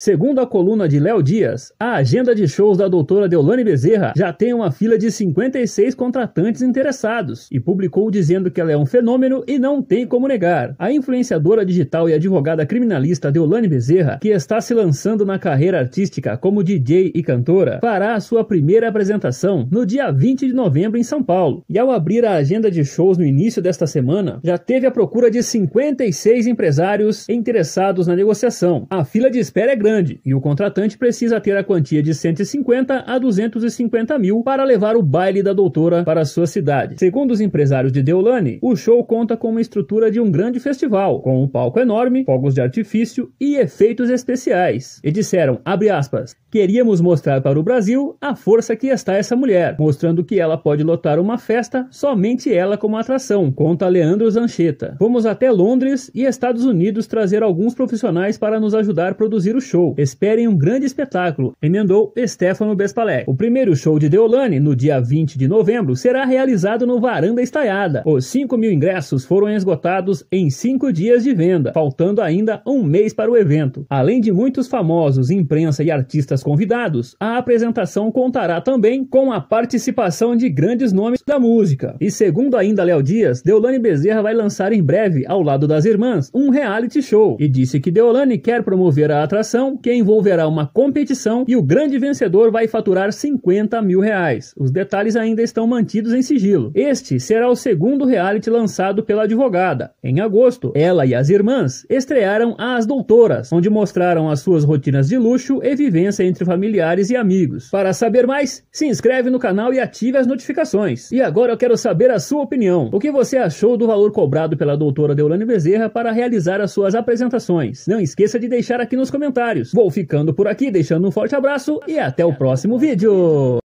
Segundo a coluna de Léo Dias, a agenda de shows da doutora Deolane Bezerra já tem uma fila de 56 contratantes interessados e publicou dizendo que ela é um fenômeno e não tem como negar. A influenciadora digital e advogada criminalista Deolane Bezerra, que está se lançando na carreira artística como DJ e cantora, fará a sua primeira apresentação no dia 20 de novembro em São Paulo. E ao abrir a agenda de shows no início desta semana, já teve a procura de 56 empresários interessados na negociação. A fila de espera é grande grande e o contratante precisa ter a quantia de 150 a 250 mil para levar o baile da doutora para sua cidade. Segundo os empresários de Deolane, o show conta com uma estrutura de um grande festival, com um palco enorme, fogos de artifício e efeitos especiais. E disseram, aspas, queríamos mostrar para o Brasil a força que está essa mulher, mostrando que ela pode lotar uma festa somente ela como atração, conta Leandro Zancheta. Vamos até Londres e Estados Unidos trazer alguns profissionais para nos ajudar a produzir o show show. Esperem um grande espetáculo, emendou Stefano Bespalé. O primeiro show de Deolane, no dia 20 de novembro, será realizado no Varanda Estaiada. Os 5 mil ingressos foram esgotados em 5 dias de venda, faltando ainda um mês para o evento. Além de muitos famosos, imprensa e artistas convidados, a apresentação contará também com a participação de grandes nomes da música. E segundo ainda Léo Dias, Deolane Bezerra vai lançar em breve, ao lado das irmãs, um reality show e disse que Deolane quer promover a atração então, que envolverá uma competição e o grande vencedor vai faturar 50 mil reais. Os detalhes ainda estão mantidos em sigilo. Este será o segundo reality lançado pela advogada. Em agosto, ela e as irmãs estrearam As Doutoras, onde mostraram as suas rotinas de luxo e vivência entre familiares e amigos. Para saber mais, se inscreve no canal e ative as notificações. E agora eu quero saber a sua opinião. O que você achou do valor cobrado pela doutora Deolane Bezerra para realizar as suas apresentações? Não esqueça de deixar aqui nos comentários comentários. Vou ficando por aqui, deixando um forte abraço e até o próximo vídeo.